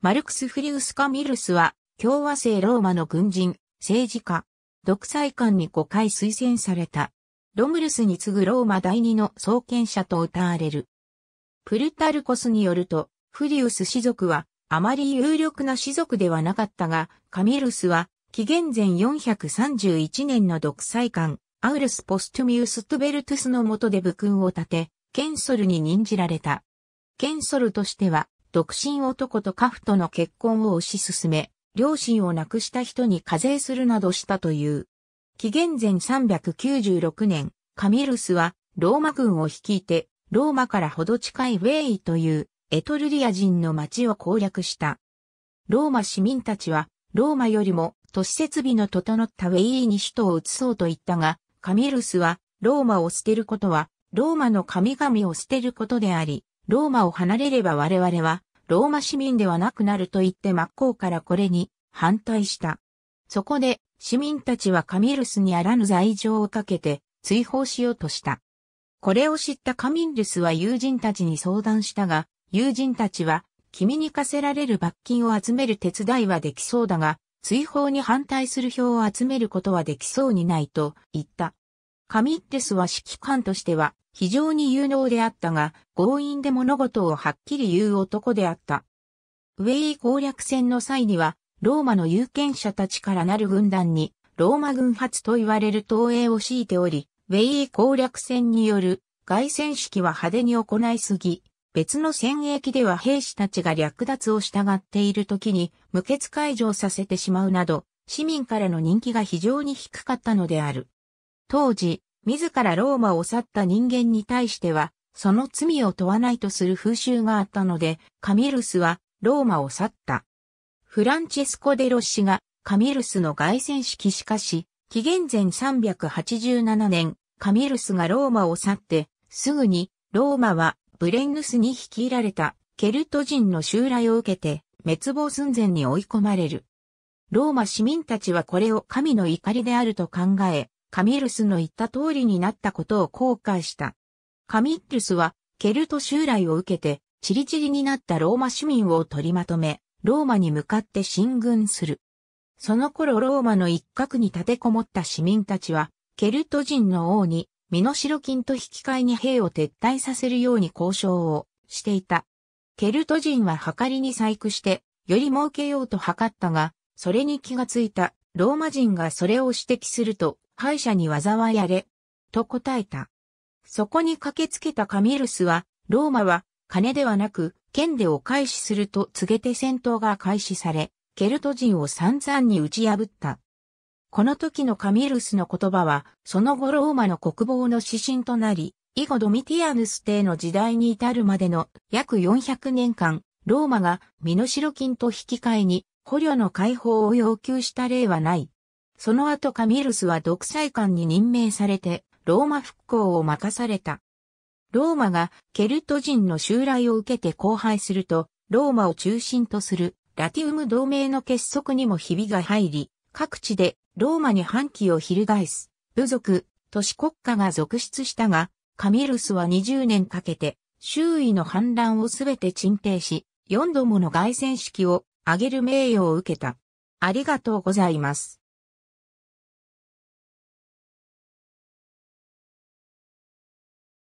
マルクス・フリウス・カミルスは、共和制ローマの軍人、政治家、独裁官に5回推薦された。ロムルスに次ぐローマ第二の創建者と謳われる。プルタルコスによると、フリウス氏族は、あまり有力な氏族ではなかったが、カミルスは、紀元前431年の独裁官、アウルス・ポストミウス・トゥベルトゥスの下で武勲を立て、ケンソルに任じられた。ケンソルとしては、独身男とカフとの結婚を推し進め、両親を亡くした人に課税するなどしたという。紀元前396年、カミルスはローマ軍を率いて、ローマからほど近いウェイというエトルリア人の町を攻略した。ローマ市民たちは、ローマよりも都市設備の整ったウェイに首都を移そうと言ったが、カミルスはローマを捨てることは、ローマの神々を捨てることであり、ローマを離れれば我々は、ローマ市民ではなくなると言って真っ向からこれに反対した。そこで、市民たちはカミルスにあらぬ罪状をかけて追放しようとした。これを知ったカミンルスは友人たちに相談したが、友人たちは、君に課せられる罰金を集める手伝いはできそうだが、追放に反対する票を集めることはできそうにないと言った。カミッテスは指揮官としては非常に有能であったが、強引で物事をはっきり言う男であった。ウェイ攻略戦の際には、ローマの有権者たちからなる軍団に、ローマ軍発と言われる投影を強いており、ウェイ攻略戦による外戦式は派手に行いすぎ、別の戦役では兵士たちが略奪を従っている時に無血解除させてしまうなど、市民からの人気が非常に低かったのである。当時、自らローマを去った人間に対しては、その罪を問わないとする風習があったので、カミルスはローマを去った。フランチェスコ・デロッシがカミルスの凱旋式しかし、紀元前387年、カミルスがローマを去って、すぐにローマはブレンヌスに率いられたケルト人の襲来を受けて滅亡寸前に追い込まれる。ローマ市民たちはこれを神の怒りであると考え、カミルスの言った通りになったことを後悔した。カミルスは、ケルト襲来を受けて、チリチリになったローマ市民を取りまとめ、ローマに向かって進軍する。その頃ローマの一角に立てこもった市民たちは、ケルト人の王に、身代金と引き換えに兵を撤退させるように交渉をしていた。ケルト人は計りに細工して、より儲けようと図ったが、それに気がついたローマ人がそれを指摘すると、敗者に災いあれ、と答えた。そこに駆けつけたカミルスは、ローマは金ではなく剣でお返しすると告げて戦闘が開始され、ケルト人を散々に打ち破った。この時のカミルスの言葉は、その後ローマの国防の指針となり、以後ドミティアヌス帝の時代に至るまでの約400年間、ローマが身代金と引き換えに捕虜の解放を要求した例はない。その後カミルスは独裁官に任命されて、ローマ復興を任された。ローマがケルト人の襲来を受けて荒廃すると、ローマを中心とするラティウム同盟の結束にもひびが入り、各地でローマに反旗を翻す、部族、都市国家が続出したが、カミルスは20年かけて、周囲の反乱をすべて鎮定し、4度もの凱旋式を挙げる名誉を受けた。ありがとうございます。